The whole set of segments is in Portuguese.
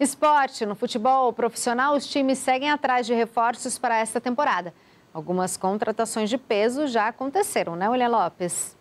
Esporte. No futebol profissional, os times seguem atrás de reforços para esta temporada. Algumas contratações de peso já aconteceram, né, William Lopes?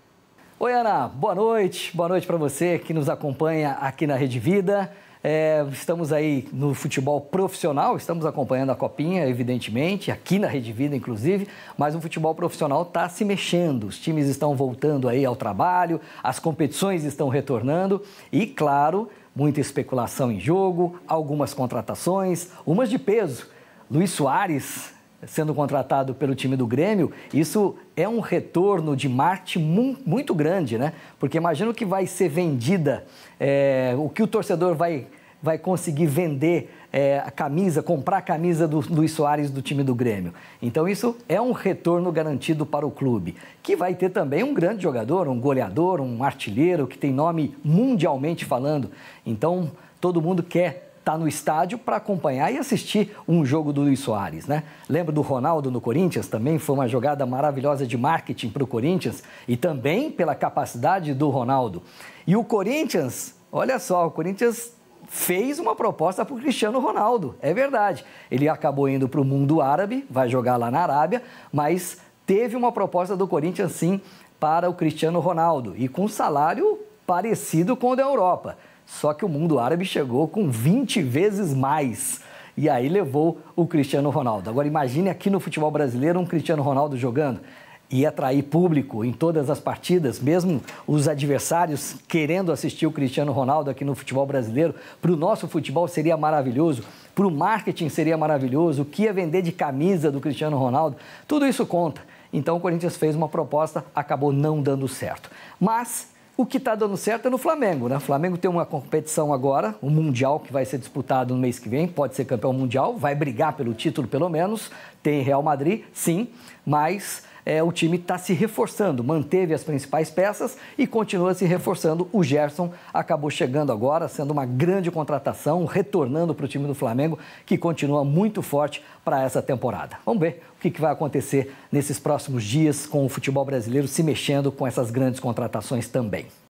Oi, Ana. Boa noite. Boa noite para você que nos acompanha aqui na Rede Vida. É, estamos aí no futebol profissional, estamos acompanhando a Copinha, evidentemente, aqui na Rede Vida, inclusive, mas o futebol profissional está se mexendo. Os times estão voltando aí ao trabalho, as competições estão retornando e, claro, muita especulação em jogo, algumas contratações, umas de peso. Luiz Soares sendo contratado pelo time do Grêmio, isso é um retorno de Marte muito grande, né? Porque imagino que vai ser vendida, é, o que o torcedor vai, vai conseguir vender é, a camisa, comprar a camisa do Luiz Soares do time do Grêmio. Então isso é um retorno garantido para o clube, que vai ter também um grande jogador, um goleador, um artilheiro que tem nome mundialmente falando. Então todo mundo quer está no estádio para acompanhar e assistir um jogo do Luiz Soares, né? Lembro do Ronaldo no Corinthians, também foi uma jogada maravilhosa de marketing para o Corinthians e também pela capacidade do Ronaldo. E o Corinthians, olha só, o Corinthians fez uma proposta para o Cristiano Ronaldo, é verdade. Ele acabou indo para o mundo árabe, vai jogar lá na Arábia, mas teve uma proposta do Corinthians sim para o Cristiano Ronaldo e com salário parecido com o da Europa. Só que o mundo árabe chegou com 20 vezes mais. E aí levou o Cristiano Ronaldo. Agora imagine aqui no futebol brasileiro um Cristiano Ronaldo jogando e atrair público em todas as partidas, mesmo os adversários querendo assistir o Cristiano Ronaldo aqui no futebol brasileiro, para o nosso futebol seria maravilhoso, para o marketing seria maravilhoso, o que ia é vender de camisa do Cristiano Ronaldo, tudo isso conta. Então o Corinthians fez uma proposta, acabou não dando certo. Mas o que está dando certo é no Flamengo, né? O Flamengo tem uma competição agora, um Mundial que vai ser disputado no mês que vem, pode ser campeão mundial, vai brigar pelo título pelo menos. Tem Real Madrid, sim, mas é, o time está se reforçando, manteve as principais peças e continua se reforçando. O Gerson acabou chegando agora, sendo uma grande contratação, retornando para o time do Flamengo, que continua muito forte para essa temporada. Vamos ver o que, que vai acontecer nesses próximos dias com o futebol brasileiro se mexendo com essas grandes contratações também.